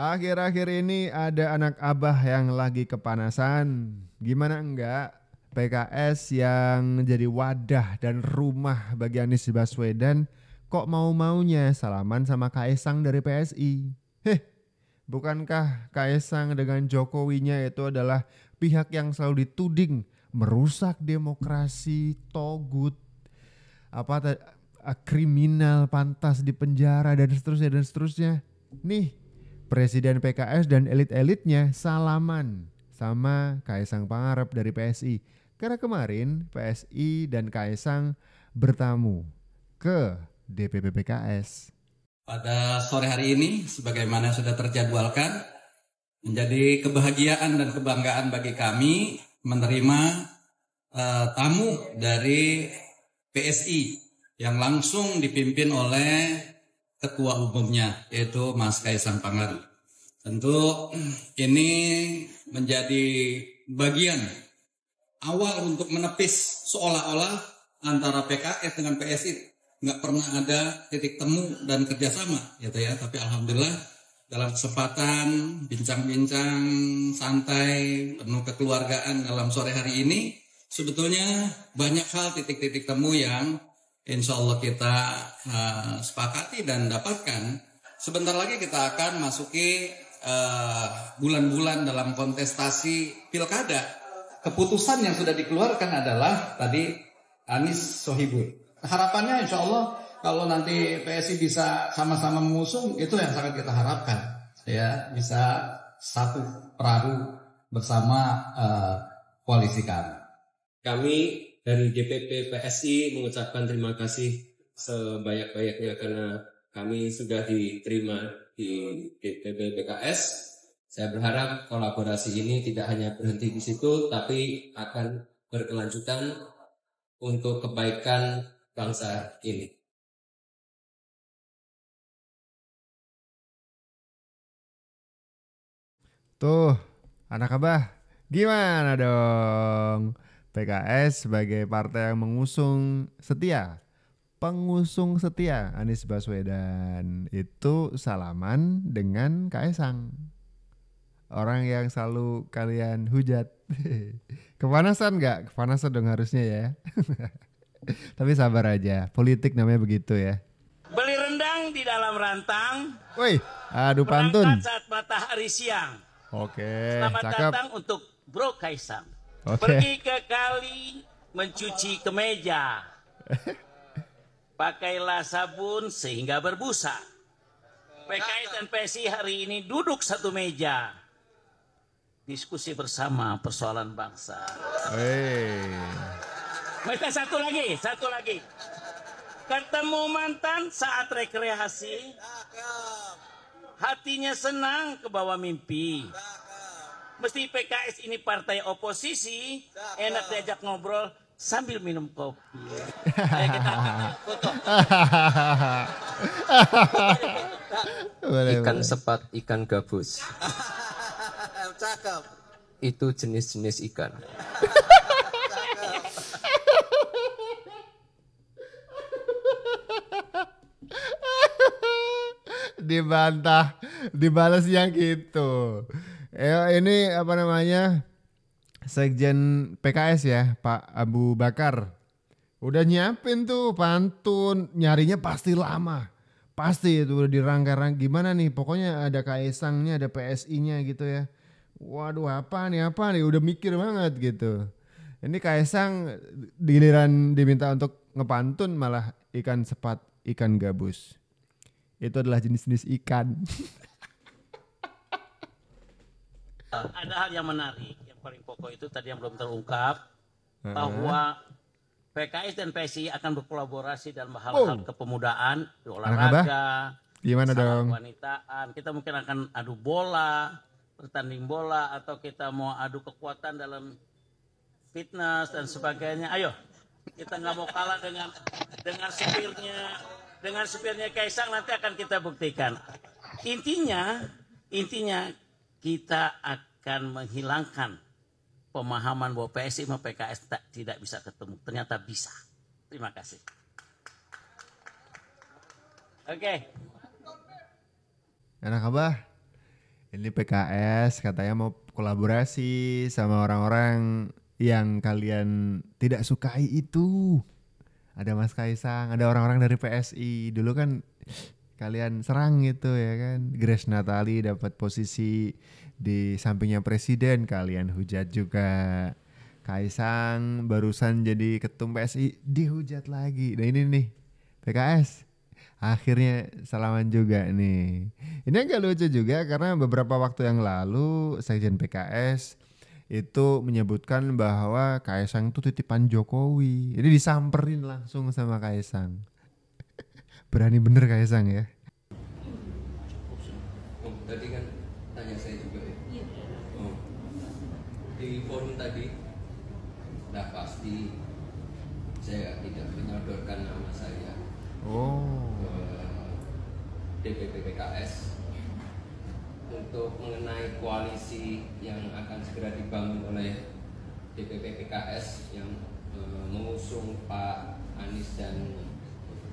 Akhir-akhir ini ada anak abah yang lagi kepanasan. Gimana enggak? PKS yang jadi wadah dan rumah bagi Anies Baswedan kok mau-maunya salaman sama Kaisang dari PSI. Heh, bukankah Kaisang dengan Jokowinya itu adalah pihak yang selalu dituding merusak demokrasi, togut, apa eh, kriminal pantas di penjara dan seterusnya dan seterusnya. Nih, Presiden PKS dan elit-elitnya salaman sama Kaisang Pangarep dari PSI. Karena kemarin PSI dan Kaisang bertamu ke DPP PKS. Pada sore hari ini, sebagaimana sudah terjadwalkan, menjadi kebahagiaan dan kebanggaan bagi kami menerima uh, tamu dari PSI yang langsung dipimpin oleh ketua umumnya, yaitu Mas Kaisang Pangarep. Tentu ini menjadi bagian awal untuk menepis seolah-olah antara PKS dengan PSI nggak pernah ada titik temu dan kerjasama gitu ya. Tapi alhamdulillah dalam kesempatan bincang-bincang santai penuh kekeluargaan dalam sore hari ini sebetulnya banyak hal titik-titik temu yang insya Allah kita uh, sepakati dan dapatkan. Sebentar lagi kita akan masuki Eh, bulan-bulan uh, dalam kontestasi pilkada, keputusan yang sudah dikeluarkan adalah tadi Anies Sohibul. Harapannya insya Allah kalau nanti PSI bisa sama-sama mengusung itu yang sangat kita harapkan ya bisa satu perahu bersama uh, koalisi kami. Kami dari DPP PSI mengucapkan terima kasih sebanyak-banyaknya karena kami sudah diterima di DPP PKS, Saya berharap kolaborasi ini tidak hanya berhenti di situ, tapi akan berkelanjutan untuk kebaikan bangsa ini. Tuh, anak abah, gimana dong? PKS sebagai partai yang mengusung setia pengusung setia Anies Baswedan itu salaman dengan Kaisang. Orang yang selalu kalian hujat. Kepanasan nggak? Kepanasan dong harusnya ya. Tapi sabar aja, politik namanya begitu ya. Beli rendang di dalam rantang. Woi, aduh pantun. saat matahari siang. Oke, Selamat cakep. datang untuk Bro Kaisang. Okay. Pergi ke kali mencuci kemeja. Pakailah sabun sehingga berbusa. pks dan PSI hari ini duduk satu meja. Diskusi bersama persoalan bangsa. Hey. Mereka satu lagi, satu lagi. Ketemu mantan saat rekreasi. Hatinya senang ke bawah mimpi. Mesti PKS ini partai oposisi. Enak diajak ngobrol sambil minum kopi. Ayo eh, kita foto. ikan sepat, ikan gabus. Cakep. Itu jenis-jenis ikan. dibantah dibalas yang gitu Eh, ini apa namanya Sekjen PKS ya, Pak Abu Bakar. Udah nyiapin tuh pantun, nyarinya pasti lama. Pasti itu udah dirangkai-rangkai. Gimana nih, pokoknya ada Kaisangnya, ada PSI-nya gitu ya. Waduh apa nih, apa nih, udah mikir banget gitu. Ini Kaisang giliran diminta untuk ngepantun malah ikan sepat, ikan gabus. Itu adalah jenis-jenis ikan. ada hal yang menarik paling pokok itu tadi yang belum terungkap hmm. bahwa PKS dan PSI akan berkolaborasi dalam hal-hal oh. kepemudaan, olahraga, gimana dong? Wanitaan. Kita mungkin akan adu bola, bertanding bola atau kita mau adu kekuatan dalam fitness dan sebagainya. Ayo, kita nggak mau kalah dengan dengan supirnya dengan supirnya Kaisang nanti akan kita buktikan. Intinya, intinya kita akan menghilangkan pemahaman bahwa PSI sama PKS tak, tidak bisa ketemu. Ternyata bisa. Terima kasih. Oke. Okay. Enak apa? Ini PKS katanya mau kolaborasi sama orang-orang yang kalian tidak sukai itu. Ada Mas Kaisang, ada orang-orang dari PSI. Dulu kan kalian serang gitu ya kan. Grace Natali dapat posisi di sampingnya presiden kalian hujat juga. Kaisang barusan jadi ketum PSI dihujat lagi. Nah ini nih PKS akhirnya salaman juga nih. Ini agak lucu juga karena beberapa waktu yang lalu sekjen PKS itu menyebutkan bahwa Kaisang itu titipan Jokowi. Jadi disamperin langsung sama Kaisang. Berani bener Kaisang ya di forum tadi? sudah pasti saya tidak menyodorkan nama saya. Oh. DPP PKS untuk mengenai koalisi yang akan segera dibangun oleh DPP PKS yang eh, mengusung Pak Anies dan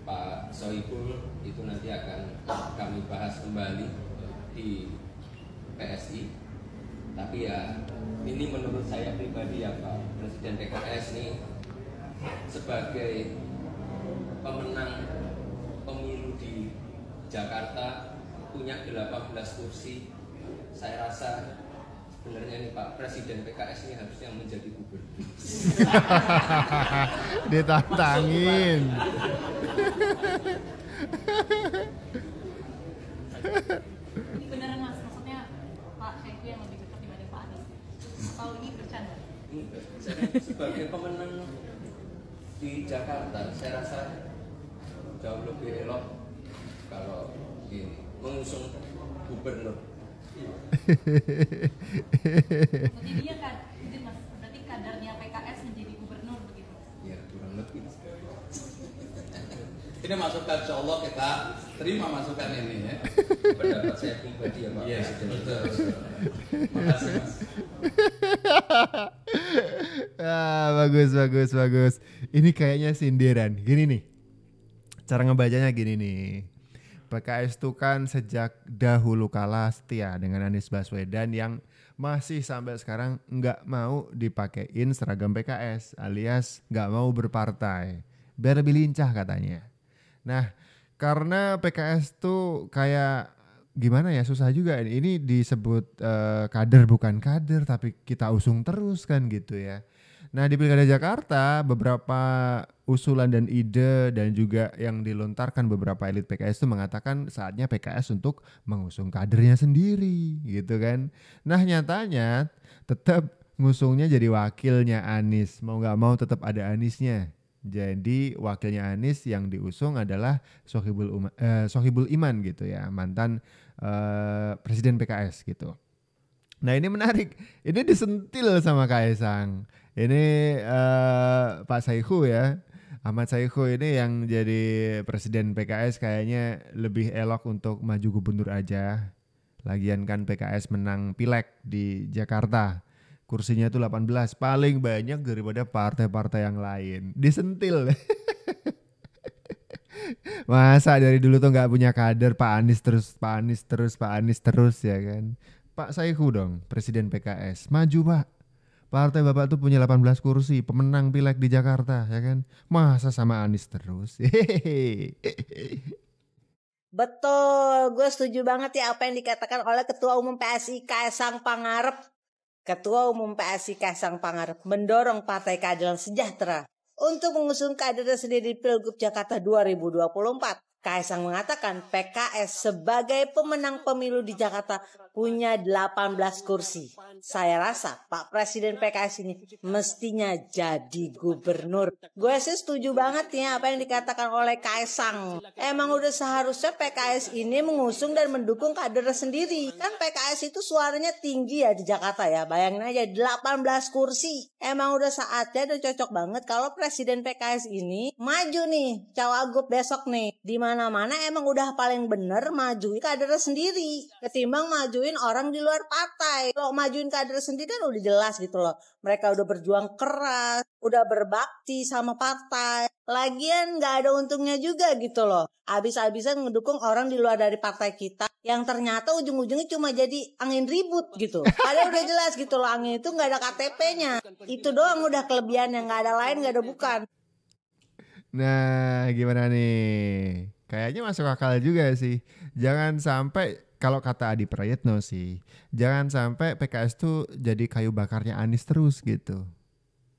Pak Soibul itu nanti akan kami bahas kembali eh, di PSI tapi ya ini menurut saya pribadi ya Pak Presiden PKS ini sebagai pemenang pemilu di Jakarta punya 18 kursi saya rasa sebenarnya nih Pak Presiden PKS ini harusnya menjadi gubernur ditantangin sebagai pemenang di Jakarta saya rasa jauh lebih elok kalau di mengusung gubernur jadi dia kan gitu, mas berarti kadarnya PKS menjadi gubernur iya, kurang lebih ini masukan insya Allah kita terima masukan ini ya pendapat saya pribadi ya Pak Iya, betul, Terima kasih mas ah, bagus bagus bagus. Ini kayaknya sindiran. Gini nih. Cara ngebacanya gini nih. PKS itu kan sejak dahulu kala setia dengan Anies Baswedan yang masih sampai sekarang nggak mau dipakein seragam PKS alias nggak mau berpartai biar lebih lincah katanya. Nah karena PKS tuh kayak gimana ya susah juga ini disebut uh, kader bukan kader tapi kita usung terus kan gitu ya nah di pilkada Jakarta beberapa usulan dan ide dan juga yang dilontarkan beberapa elit PKS itu mengatakan saatnya PKS untuk mengusung kadernya sendiri gitu kan nah nyatanya tetap ngusungnya jadi wakilnya Anies mau nggak mau tetap ada Anisnya jadi wakilnya Anies yang diusung adalah Sohibul, Uma, eh, Sohibul Iman gitu ya mantan uh, presiden PKS gitu. Nah ini menarik, ini disentil sama Kaisang. Ini uh, Pak Saihu ya, Ahmad Saihu ini yang jadi presiden PKS kayaknya lebih elok untuk maju gubernur aja. Lagian kan PKS menang pilek di Jakarta. Kursinya itu 18, paling banyak daripada partai-partai yang lain. Disentil. Masa dari dulu tuh nggak punya kader Pak Anies terus, Pak Anies terus, Pak Anies terus ya kan. Pak Saihu dong, Presiden PKS. Maju Pak. Partai Bapak tuh punya 18 kursi, pemenang pileg di Jakarta ya kan. Masa sama Anies terus. Betul, gue setuju banget ya apa yang dikatakan oleh Ketua Umum PSI Kaisang Pangarep. Ketua Umum PSI Kaisang Pangarep mendorong Partai Keadilan Sejahtera untuk mengusung kadernya sendiri di Pilgub Jakarta 2024. Kaisang mengatakan PKS sebagai pemenang pemilu di Jakarta punya 18 kursi. Saya rasa Pak Presiden PKS ini mestinya jadi gubernur. Gue sih setuju banget ya apa yang dikatakan oleh Kaisang. Emang udah seharusnya PKS ini mengusung dan mendukung kader sendiri. Kan PKS itu suaranya tinggi ya di Jakarta ya. Bayangin aja 18 kursi. Emang udah saatnya dan cocok banget kalau Presiden PKS ini maju nih cawagup besok nih. Dimana kemana mana emang udah paling bener majuin kader sendiri ketimbang majuin orang di luar partai. Kalau majuin kader sendiri kan udah jelas gitu loh. Mereka udah berjuang keras, udah berbakti sama partai. Lagian nggak ada untungnya juga gitu loh. Abis-abisan mendukung orang di luar dari partai kita yang ternyata ujung-ujungnya cuma jadi angin ribut gitu. Padahal udah jelas gitu loh angin itu nggak ada KTP-nya. Itu doang udah kelebihan yang nggak ada lain nggak ada bukan. Nah, gimana nih? Kayaknya masuk akal juga sih. Jangan sampai kalau kata Adi Prayetno sih, jangan sampai PKS tuh jadi kayu bakarnya Anies terus gitu.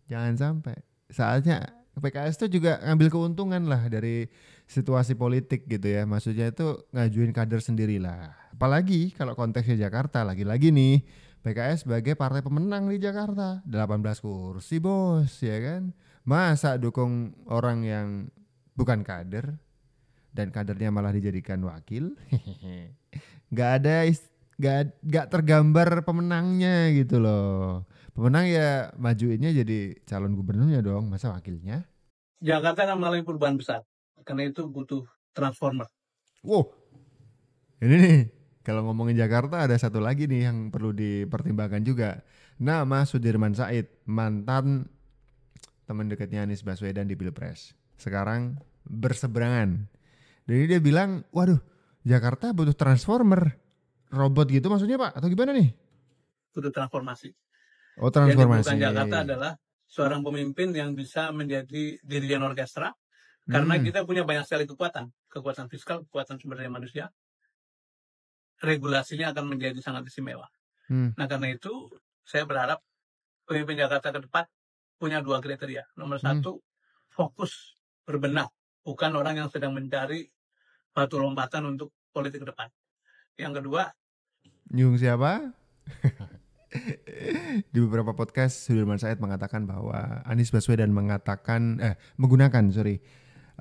Jangan sampai. Saatnya PKS tuh juga ngambil keuntungan lah dari situasi politik gitu ya. Maksudnya itu ngajuin kader sendirilah. Apalagi kalau konteksnya Jakarta lagi-lagi nih PKS sebagai partai pemenang di Jakarta 18 kursi bos ya kan. Masa dukung orang yang bukan kader dan kadernya malah dijadikan wakil. Gak ada nggak nggak tergambar pemenangnya gitu loh. Pemenang ya majuinnya jadi calon gubernurnya dong, masa wakilnya? Jakarta akan mengalami perubahan besar. Karena itu butuh transformer. Wow. Ini nih, kalau ngomongin Jakarta ada satu lagi nih yang perlu dipertimbangkan juga. Nama Sudirman Said, mantan teman dekatnya Anies Baswedan di Pilpres. Sekarang berseberangan jadi dia bilang, waduh Jakarta butuh transformer, robot gitu maksudnya Pak atau gimana nih? Butuh transformasi. Oh transformasi. Yang Jakarta adalah seorang pemimpin yang bisa menjadi dirijen orkestra hmm. karena kita punya banyak sekali kekuatan, kekuatan fiskal, kekuatan sumber daya manusia. Regulasinya akan menjadi sangat istimewa. Hmm. Nah karena itu saya berharap pemimpin Jakarta ke depan punya dua kriteria. Nomor hmm. satu fokus berbenah, bukan orang yang sedang mencari batu lompatan untuk politik ke depan. Yang kedua, Nyung siapa? di beberapa podcast Sudirman Said mengatakan bahwa Anies Baswedan mengatakan eh menggunakan sorry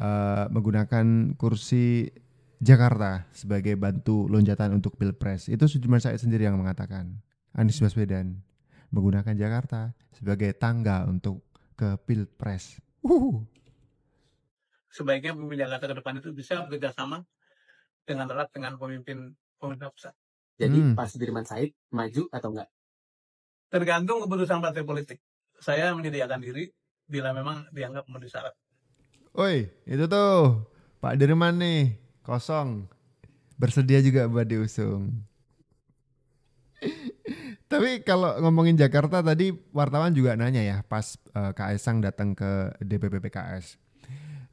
uh, menggunakan kursi Jakarta sebagai bantu lonjatan untuk pilpres itu Sudirman Said sendiri yang mengatakan Anies Baswedan menggunakan Jakarta sebagai tangga untuk ke pilpres. Uhuh sebaiknya pemimpin Jakarta ke depan itu bisa sama dengan erat dengan pemimpin pemerintah pusat. Jadi hmm. Pak Sudirman Said maju atau enggak? Tergantung keputusan partai politik. Saya menyediakan diri bila memang dianggap memenuhi syarat. Oi, itu tuh Pak Dirman nih kosong. Bersedia juga buat diusung. Tapi kalau ngomongin Jakarta tadi wartawan juga nanya ya pas uh, eh, Kaisang datang ke DPP PKS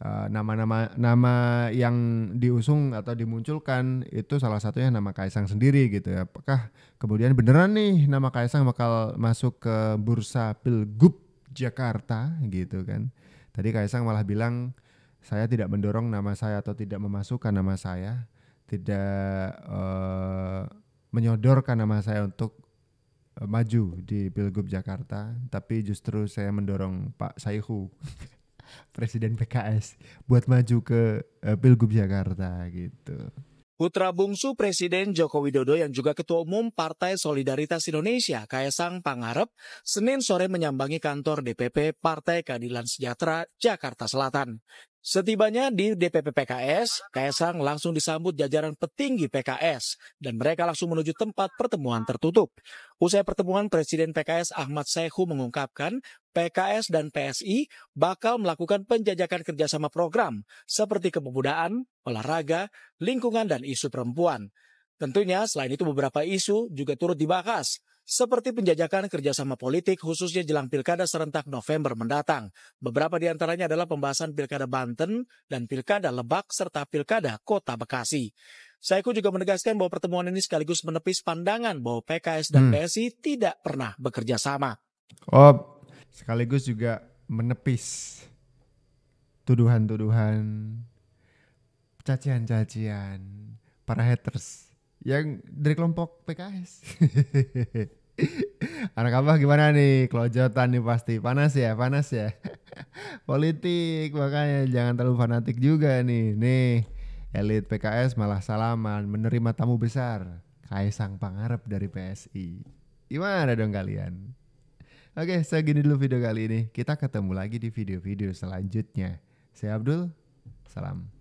Eh, nama-nama nama yang diusung atau dimunculkan itu salah satunya nama Kaisang sendiri gitu ya. Apakah kemudian beneran nih nama Kaisang bakal masuk ke bursa Pilgub Jakarta gitu kan. Tadi Kaisang malah bilang saya tidak mendorong nama saya atau tidak memasukkan nama saya, tidak uh, menyodorkan nama saya untuk eh, maju di Pilgub Jakarta, tapi justru saya mendorong Pak Saihu Presiden PKS buat maju ke uh, Pilgub Jakarta gitu. Putra bungsu Presiden Joko Widodo yang juga Ketua Umum Partai Solidaritas Indonesia Kaisang Pangarep Senin sore menyambangi kantor DPP Partai Keadilan Sejahtera Jakarta Selatan. Setibanya di DPP PKS, Kaisang langsung disambut jajaran petinggi PKS dan mereka langsung menuju tempat pertemuan tertutup. Usai pertemuan, Presiden PKS Ahmad Sehu mengungkapkan PKS dan PSI bakal melakukan penjajakan kerjasama program seperti kepemudaan, olahraga, lingkungan, dan isu perempuan. Tentunya selain itu beberapa isu juga turut dibahas seperti penjajakan kerjasama politik khususnya jelang pilkada serentak November mendatang. Beberapa di antaranya adalah pembahasan pilkada Banten dan pilkada Lebak serta pilkada Kota Bekasi. Saiku juga menegaskan bahwa pertemuan ini sekaligus menepis pandangan bahwa PKS dan hmm. PSI tidak pernah bekerja sama. Oh, sekaligus juga menepis tuduhan-tuduhan, cacian-cacian para haters yang dari kelompok PKS. Anak abah gimana nih? Kelojotan nih pasti. Panas ya, panas ya. Politik makanya jangan terlalu fanatik juga nih. Nih, elit PKS malah salaman menerima tamu besar. Kaisang Pangarep dari PSI. Gimana dong kalian? Oke, segini dulu video kali ini. Kita ketemu lagi di video-video selanjutnya. Saya Abdul, salam.